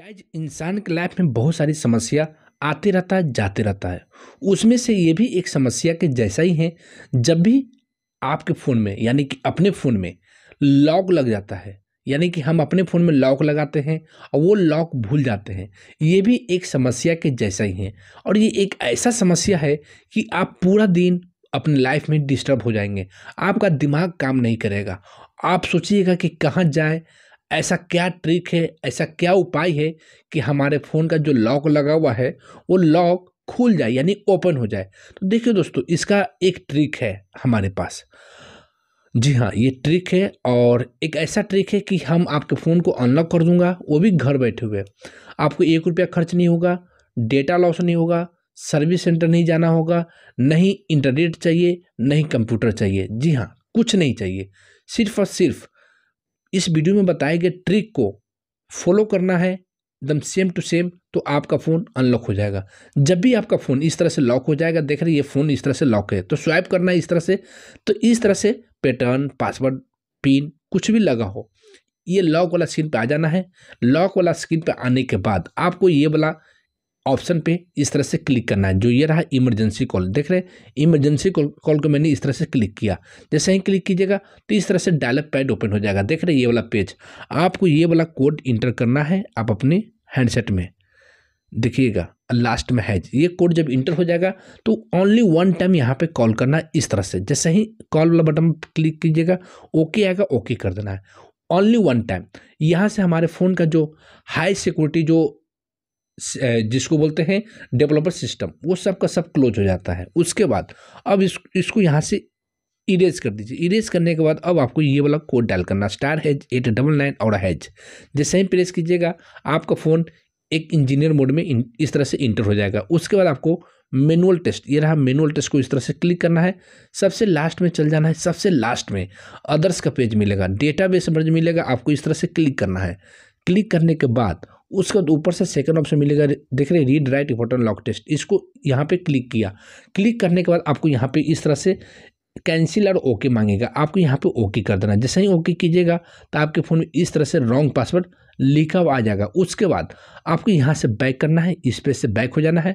guys इंसान के life में बहुत सारी समस्या आते रहता है जाते रहता है उसमें से ये भी एक समस्या के जैसा ही है जब भी आपके फ़ोन में यानी कि अपने फ़ोन में लॉक लग जाता है यानी कि हम अपने फ़ोन में लॉक लगाते हैं और वो लॉक भूल जाते हैं ये भी एक समस्या के जैसा ही है और ये एक ऐसा समस्या है कि आप पूरा दिन अपने लाइफ में डिस्टर्ब हो जाएंगे आपका दिमाग काम नहीं करेगा आप सोचिएगा कि कहाँ जाएँ ऐसा क्या ट्रिक है ऐसा क्या उपाय है कि हमारे फ़ोन का जो लॉक लगा हुआ है वो लॉक खुल जाए यानी ओपन हो जाए तो देखिए दोस्तों इसका एक ट्रिक है हमारे पास जी हाँ ये ट्रिक है और एक ऐसा ट्रिक है कि हम आपके फ़ोन को अनलॉक कर दूंगा वो भी घर बैठे हुए आपको एक रुपया खर्च नहीं होगा डेटा लॉस नहीं होगा सर्विस सेंटर नहीं जाना होगा नहीं इंटरनेट चाहिए नहीं कंप्यूटर चाहिए जी हाँ कुछ नहीं चाहिए सिर्फ और सिर्फ इस वीडियो में बताए गए ट्रिक को फॉलो करना है एकदम सेम टू सेम तो आपका फ़ोन अनलॉक हो जाएगा जब भी आपका फ़ोन इस तरह से लॉक हो जाएगा देख रहे ये फ़ोन इस तरह से लॉक है तो स्वाइप करना है इस तरह से तो इस तरह से पैटर्न पासवर्ड पिन कुछ भी लगा हो ये लॉक वाला स्क्रीन पे आ जाना है लॉक वाला स्क्रीन पे आने के बाद आपको ये वाला ऑप्शन पे इस तरह से क्लिक करना है जो ये रहा इमरजेंसी कॉल देख रहे हैं इमरजेंसी कॉल को मैंने इस तरह से क्लिक किया जैसे ही क्लिक कीजिएगा तो इस तरह से डायलॉग पैड ओपन हो जाएगा देख रहे हैं ये वाला पेज आपको ये वाला कोड इंटर करना है आप अपने हैंडसेट में देखिएगा लास्ट में हैज ये कोड जब इंटर हो जाएगा तो ओनली वन टाइम यहाँ पे कॉल करना है इस तरह से जैसे ही कॉल वाला बटन क्लिक कीजिएगा ओके आएगा ओके कर देना है ओनली वन टाइम यहाँ से हमारे फ़ोन का जो हाई सिक्योरिटी जो जिसको बोलते हैं डेवलपर सिस्टम वो सब का सब क्लोज हो जाता है उसके बाद अब इस इसको यहाँ से इरेज कर दीजिए इरेज करने के बाद अब आपको ये वाला कोड डायल करना star hash eight double nine और हैज जैसे ही प्रेस कीजिएगा आपका फ़ोन एक इंजीनियर मोड में इस तरह से इंटर हो जाएगा उसके बाद आपको मैनुअल टेस्ट ये रहा मैनुअल टेस्ट को इस तरह से क्लिक करना है सबसे लास्ट में चल जाना है सबसे लास्ट में अदर्स का पेज मिलेगा डेटा बेस मिलेगा आपको इस तरह से क्लिक करना है क्लिक करने के बाद उसके बाद ऊपर से सेकंड ऑप्शन मिलेगा देख रहे read write important lock test इसको यहाँ पे क्लिक किया क्लिक करने के बाद आपको यहाँ पे इस तरह से कैंसिल और ओके मांगेगा आपको यहाँ पे ओके कर देना जैसे ही ओके कीजिएगा तो आपके फ़ोन में इस तरह से रॉन्ग पासवर्ड लिखा हुआ आ जाएगा उसके बाद आपको यहाँ से बैक करना है इस पेज से बैक हो जाना है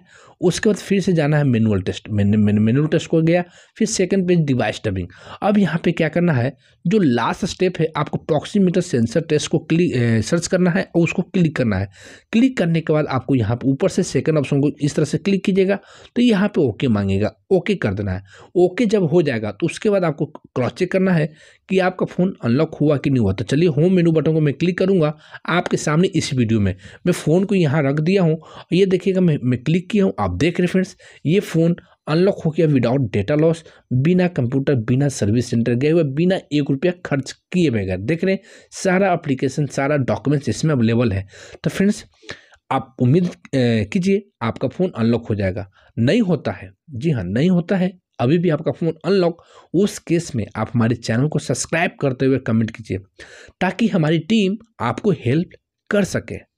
उसके बाद फिर से जाना है मैनुअल टेस्ट मैनुअल टेस्ट को गया फिर सेकंड पेज डिवाइस टबिंग अब यहाँ पे क्या करना है जो लास्ट स्टेप है आपको प्रॉक्सीमीटर सेंसर टेस्ट को क्लिक सर्च करना है और उसको क्लिक करना है क्लिक करने के बाद आपको यहाँ पर ऊपर से सेकेंड ऑप्शन को इस तरह से क्लिक कीजिएगा तो यहाँ पर ओके मांगेगा ओके कर देना है ओके जब हो जाएगा तो उसके बाद आपको क्रॉस चेक करना है कि आपका फ़ोन अनलॉक हुआ कि नहीं हुआ तो चलिए होम मेनू बटन को मैं क्लिक करूँगा आपके सामने इस वीडियो में मैं फ़ोन को यहाँ रख दिया हूँ ये देखिएगा मैं मैं क्लिक किया हूँ आप देख रहे फ्रेंड्स ये फ़ोन अनलॉक हो गया विदाउट डेटा लॉस बिना कंप्यूटर बिना सर्विस सेंटर गए हुए बिना एक रुपया खर्च किए बगैर देख रहे हैं सारा अप्लीकेशन सारा डॉक्यूमेंट्स इसमें अवेलेबल है तो फ्रेंड्स आप उम्मीद कीजिए आपका फ़ोन अनलॉक हो जाएगा नहीं होता है जी हाँ नहीं होता है अभी भी आपका फ़ोन अनलॉक उस केस में आप हमारे चैनल को सब्सक्राइब करते हुए कमेंट कीजिए ताकि हमारी टीम आपको हेल्प कर सके